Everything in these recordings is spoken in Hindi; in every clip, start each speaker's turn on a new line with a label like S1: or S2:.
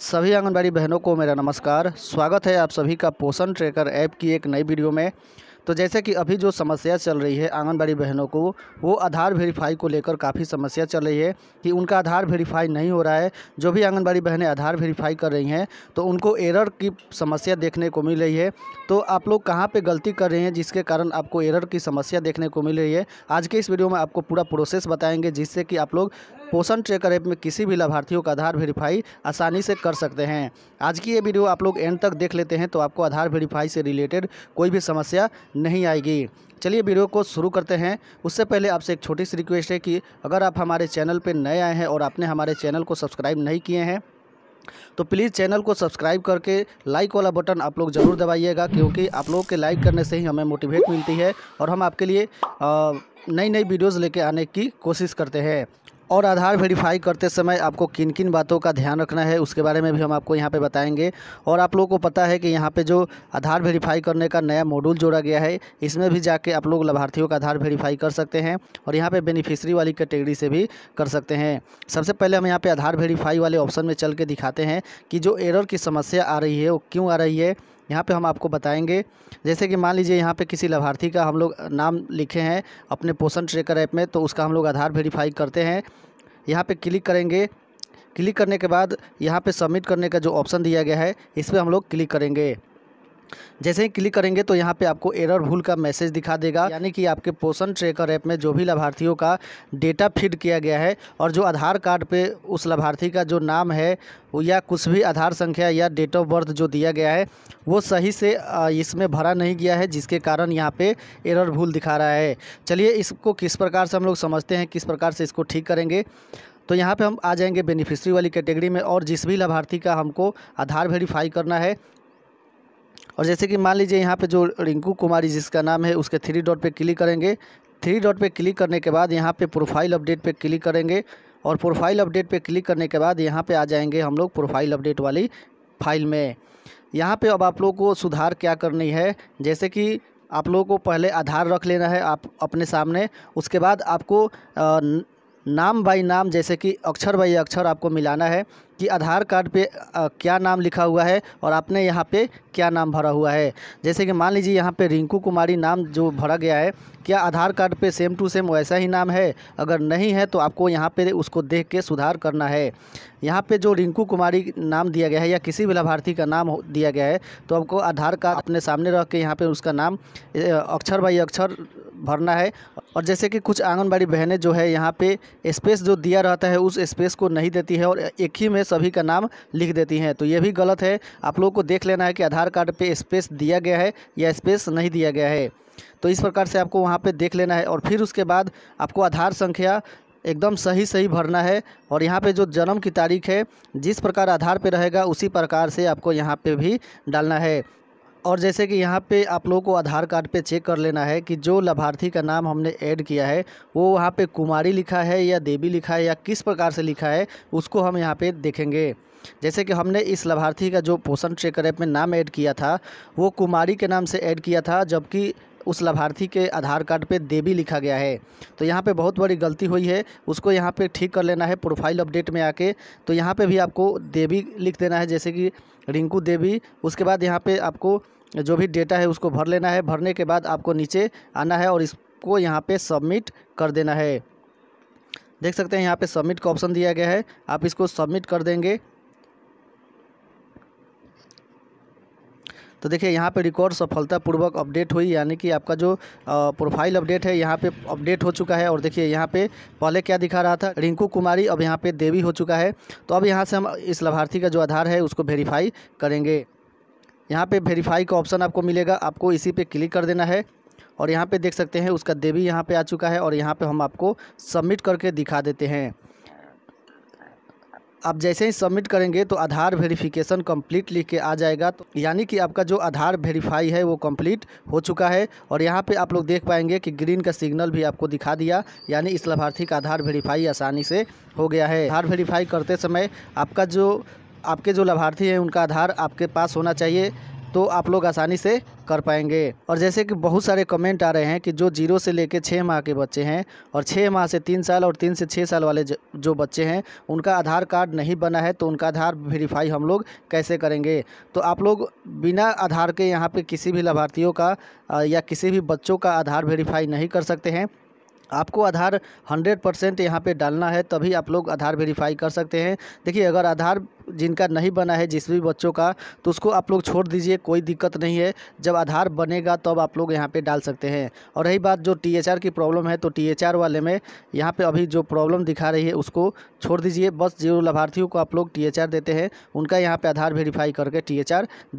S1: सभी आंगनबाड़ी बहनों को मेरा नमस्कार स्वागत है आप सभी का पोषण ट्रैकर ऐप की एक नई वीडियो में तो जैसे कि अभी जो समस्या चल रही है आंगनबाड़ी बहनों को वो आधार वेरीफाई को लेकर काफ़ी समस्या चल रही है कि उनका आधार वेरीफाई नहीं हो रहा है जो भी आंगनबाड़ी बहनें आधार वेरीफाई कर रही हैं तो उनको एरर की समस्या देखने को मिल रही है तो आप लोग कहाँ पर गलती कर रहे हैं जिसके कारण आपको एरर की समस्या देखने को मिल रही है आज के इस वीडियो में आपको पूरा प्रोसेस बताएँगे जिससे कि आप लोग पोषण ट्रेकर ऐप में किसी भी लाभार्थियों का आधार वेरीफाई आसानी से कर सकते हैं आज की ये वीडियो आप लोग एंड तक देख लेते हैं तो आपको आधार वेरीफाई से रिलेटेड कोई भी समस्या नहीं आएगी चलिए वीडियो को शुरू करते हैं उससे पहले आपसे एक छोटी सी रिक्वेस्ट है कि अगर आप हमारे चैनल पर नए आए हैं और आपने हमारे चैनल को सब्सक्राइब नहीं किए हैं तो प्लीज़ चैनल को सब्सक्राइब करके लाइक वाला बटन आप लोग ज़रूर दबाइएगा क्योंकि आप लोगों के लाइक करने से ही हमें मोटिवेट मिलती है और हम आपके लिए नई नई वीडियोज़ लेके आने की कोशिश करते हैं और आधार वेरीफाई करते समय आपको किन किन बातों का ध्यान रखना है उसके बारे में भी हम आपको यहाँ पे बताएंगे और आप लोगों को पता है कि यहाँ पे जो आधार वेरीफाई करने का नया मॉड्यूल जोड़ा गया है इसमें भी जाके आप लोग लाभार्थियों का आधार वेरीफाई कर सकते हैं और यहाँ पर बेनिफिशरी वाली कैटेगरी से भी कर सकते हैं सबसे पहले हम यहाँ पर आधार वेरीफाई वाले ऑप्शन में चल के दिखाते हैं कि जो एरर की समस्या आ रही है वो क्यों आ रही है यहाँ पे हम आपको बताएंगे जैसे कि मान लीजिए यहाँ पे किसी लाभार्थी का हम लोग नाम लिखे हैं अपने पोषण ट्रेकर ऐप में तो उसका हम लोग आधार वेरीफाई करते हैं यहाँ पे क्लिक करेंगे क्लिक करने के बाद यहाँ पे सबमिट करने का जो ऑप्शन दिया गया है इस पर हम लोग क्लिक करेंगे जैसे ही क्लिक करेंगे तो यहाँ पे आपको एरर भूल का मैसेज दिखा देगा यानी कि आपके पोषण ट्रेकर ऐप में जो भी लाभार्थियों का डेटा फीड किया गया है और जो आधार कार्ड पे उस लाभार्थी का जो नाम है या कुछ भी आधार संख्या या डेट ऑफ बर्थ जो दिया गया है वो सही से इसमें भरा नहीं गया है जिसके कारण यहाँ पे एरर भूल दिखा रहा है चलिए इसको किस प्रकार से हम लोग समझते हैं किस प्रकार से इसको ठीक करेंगे तो यहाँ पे हम आ जाएंगे बेनिफिशरी वाली कैटेगरी में और जिस भी लाभार्थी का हमको आधार वेरीफाई करना है और जैसे कि मान लीजिए यहाँ पे जो रिंकू कुमारी जिसका नाम है उसके थ्री डॉट पे क्लिक करेंगे थ्री डॉट पे क्लिक करने के बाद यहाँ पे प्रोफाइल अपडेट पे क्लिक करेंगे और प्रोफाइल अपडेट पे क्लिक करने के बाद यहाँ पे आ जाएंगे हम लोग प्रोफाइल अपडेट वाली फाइल में यहाँ पे अब आप लोग को सुधार क्या करनी है जैसे कि आप लोगों को पहले आधार रख लेना है आप अपने सामने उसके बाद आपको नाम बाई नाम जैसे कि अक्षर बाई अक्षर आपको मिलाना है कि आधार कार्ड पे क्या नाम लिखा हुआ है और आपने यहाँ पे क्या नाम भरा हुआ है जैसे कि मान लीजिए यहाँ पे रिंकू कुमारी नाम जो भरा गया है क्या आधार कार्ड पे सेम टू सेम वैसा ही नाम है अगर नहीं है तो आपको यहाँ पे उसको देख के सुधार करना है यहाँ पे जो रिंकू कुमारी नाम दिया गया है या किसी भी लाभार्थी का नाम दिया गया है तो आपको आधार कार्ड अपने सामने रख के यहाँ पर उसका नाम अक्षर बाई अक्षर भरना है और जैसे कि कुछ आंगनबाड़ी बहनें जो है यहाँ पे स्पेस जो दिया रहता है उस स्पेस को नहीं देती है और एक ही में सभी का नाम लिख देती हैं तो ये भी गलत है आप लोगों को देख लेना है कि आधार कार्ड पे स्पेस दिया गया है या स्पेस नहीं दिया गया है तो इस प्रकार से आपको वहाँ पे देख लेना है और फिर उसके बाद आपको आधार संख्या एकदम सही सही भरना है और यहाँ पे जो जन्म की तारीख है जिस प्रकार आधार पे रहेगा उसी प्रकार से आपको यहाँ पे भी डालना है और जैसे कि यहाँ पे आप लोगों को आधार कार्ड पे चेक कर लेना है कि जो लाभार्थी का नाम हमने ऐड किया है वो वहाँ पे कुमारी लिखा है या देवी लिखा है या किस प्रकार से लिखा है उसको हम यहाँ पे देखेंगे जैसे कि हमने इस लाभार्थी का जो पोषण ट्रेकर ऐप में नाम ऐड किया था वो कुमारी के नाम से ऐड किया था जबकि उस लाभार्थी के आधार कार्ड पे देवी लिखा गया है तो यहाँ पे बहुत बड़ी गलती हुई है उसको यहाँ पे ठीक कर लेना है प्रोफाइल अपडेट में आके तो यहाँ पे भी आपको देवी लिख देना है जैसे कि रिंकू देवी उसके बाद यहाँ पे आपको जो भी डेटा है उसको भर लेना है भरने के बाद आपको नीचे आना है और इसको यहाँ पे सबमिट कर देना है देख सकते हैं यहाँ पे सबमिट का ऑप्शन दिया गया है आप इसको सबमिट कर देंगे तो देखिए यहाँ पे रिकॉर्ड सफलतापूर्वक अपडेट हुई यानी कि आपका जो प्रोफाइल अपडेट है यहाँ पे अपडेट हो चुका है और देखिए यहाँ पे पहले क्या दिखा रहा था रिंकू कुमारी अब यहाँ पे देवी हो चुका है तो अब यहाँ से हम इस लाभार्थी का जो आधार है उसको वेरीफाई करेंगे यहाँ पे वेरीफाई का ऑप्शन आपको मिलेगा आपको इसी पे क्लिक कर देना है और यहाँ पे देख सकते हैं उसका देवी यहाँ पे आ चुका है और यहाँ पे हम आपको सबमिट करके दिखा देते हैं आप जैसे ही सबमिट करेंगे तो आधार वेरिफिकेशन कंप्लीट लिख के आ जाएगा तो यानी कि आपका जो आधार वेरीफाई है वो कंप्लीट हो चुका है और यहाँ पे आप लोग देख पाएंगे कि ग्रीन का सिग्नल भी आपको दिखा दिया यानी इस लाभार्थी का आधार वेरीफाई आसानी से हो गया है आधार वेरीफाई करते समय आपका जो आपके जो लाभार्थी हैं उनका आधार आपके पास होना चाहिए तो आप लोग आसानी से कर पाएंगे और जैसे कि बहुत सारे कमेंट आ रहे हैं कि जो जीरो से लेकर छः माह के बच्चे हैं और छः माह से तीन साल और तीन से छः साल वाले जो बच्चे हैं उनका आधार कार्ड नहीं बना है तो उनका आधार वेरीफाई हम लोग कैसे करेंगे तो आप लोग बिना आधार के यहाँ पे किसी भी लाभार्थियों का या किसी भी बच्चों का आधार वेरीफाई नहीं कर सकते हैं आपको आधार 100 परसेंट यहाँ पर डालना है तभी आप लोग आधार वेरीफाई कर सकते हैं देखिए अगर आधार जिनका नहीं बना है जिस भी बच्चों का तो उसको आप लोग छोड़ दीजिए कोई दिक्कत नहीं है जब आधार बनेगा तब तो आप लोग यहाँ पे डाल सकते हैं और रही बात जो टी की प्रॉब्लम है तो टी वाले में यहाँ पर अभी जो प्रॉब्लम दिखा रही है उसको छोड़ दीजिए बस जो लाभार्थियों को आप लोग टी देते हैं उनका यहाँ पर आधार वेरीफाई करके टी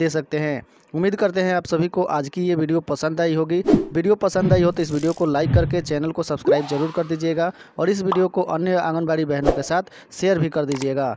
S1: दे सकते हैं उम्मीद करते हैं आप सभी को आज की ये वीडियो पसंद आई होगी वीडियो पसंद आई हो तो इस वीडियो को लाइक करके चैनल को सब्सक्राइब जरूर कर दीजिएगा और इस वीडियो को अन्य आंगनबाड़ी बहनों के साथ शेयर भी कर दीजिएगा